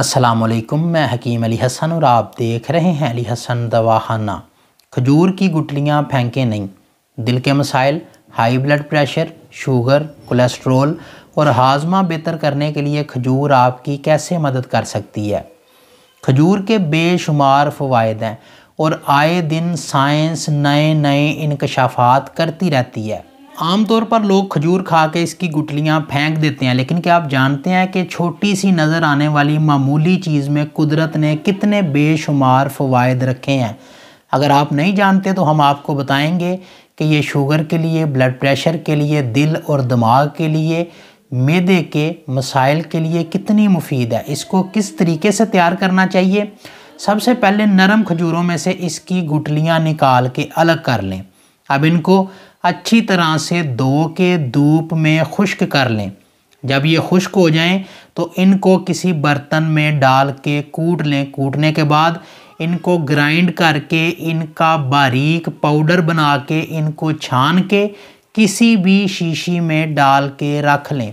वालेकुम मैं हकीम अली हसन और आप देख रहे हैं अली हसन दवाखाना खजूर की गुटलियाँ फेंकें नहीं दिल के मसाइल high blood pressure sugar cholesterol और हाजमा बेहतर करने के लिए खजूर आपकी कैसे मदद कर सकती है खजूर के बेशुमार फ़वाद हैं और आए दिन साइंस नए नए इनकशाफात करती रहती है आमतौर पर लोग खजूर खा के इसकी गुटलियाँ फेंक देते हैं लेकिन क्या आप जानते हैं कि छोटी सी नज़र आने वाली मामूली चीज़ में कुदरत ने कितने बेशुमार फ़वाद रखे हैं अगर आप नहीं जानते तो हम आपको बताएंगे कि ये शुगर के लिए ब्लड प्रेशर के लिए दिल और दिमाग के लिए मैदे के मसाइल के लिए कितनी मुफीद है इसको किस तरीके से तैयार करना चाहिए सबसे पहले नरम खजूरों में से इसकी गुटलियाँ निकाल के अलग कर लें अब इनको अच्छी तरह से धो के धूप में खुश्क कर लें जब ये खुश्क हो जाएं तो इनको किसी बर्तन में डाल के कूट लें कूटने के बाद इनको ग्राइंड करके इनका बारीक पाउडर बना के इनको छान के किसी भी शीशी में डाल के रख लें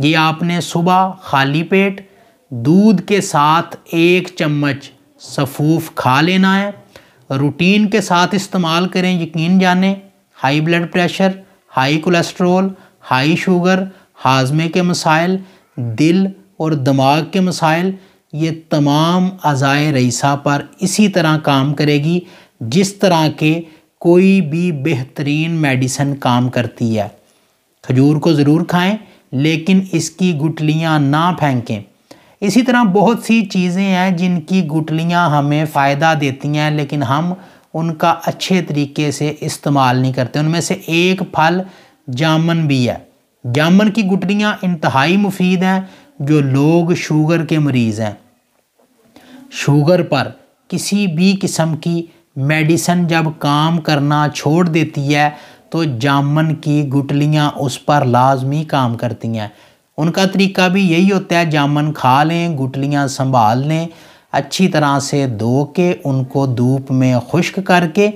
ये आपने सुबह खाली पेट दूध के साथ एक चम्मच सफ़ूफ खा लेना है रूटीन के साथ इस्तेमाल करें यकीन जानें high blood pressure high cholesterol high sugar हाजमे के मसाइल दिल और दिमाग के मसाइल ये तमाम अज़ाय रईसा पर इसी तरह काम करेगी जिस तरह के कोई भी बेहतरीन मेडिसन काम करती है खजूर को ज़रूर खाएं लेकिन इसकी गुटलियाँ ना फेंकें इसी तरह बहुत सी चीज़ें हैं जिनकी गुटलियाँ हमें फ़ायदा देती हैं लेकिन हम उनका अच्छे तरीके से इस्तेमाल नहीं करते उनमें से एक फल जामन भी है जामन की गुटलियाँ इंतहाई मुफीद हैं जो लोग शुगर के मरीज़ हैं शुगर पर किसी भी किस्म की मेडिसन जब काम करना छोड़ देती है तो जामन की गुटलियाँ उस पर लाजमी काम करती हैं उनका तरीका भी यही होता है जामन खा लें गुटलियाँ संभाल लें अच्छी तरह से धो के उनको धूप में खुश्क करके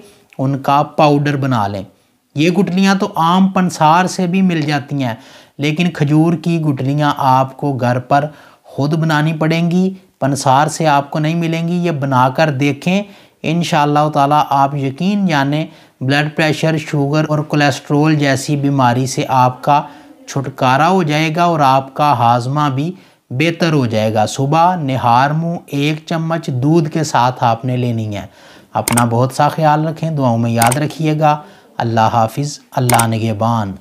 उनका पाउडर बना लें ये गुटलियाँ तो आम पंसार से भी मिल जाती हैं लेकिन खजूर की गुटलियाँ आपको घर पर खुद बनानी पड़ेंगी पंसार से आपको नहीं मिलेंगी ये बनाकर देखें इन ताला आप यकीन जानें ब्लड प्रेशर शुगर और कोलेस्ट्रोल जैसी बीमारी से आपका छुटकारा हो जाएगा और आपका हाजमा भी बेहतर हो जाएगा सुबह निहार मुँह एक चम्मच दूध के साथ आपने लेनी है अपना बहुत सा ख्याल रखें दुआओं में याद रखिएगा अल्लाह हाफिज़ अल्लाह नगेबान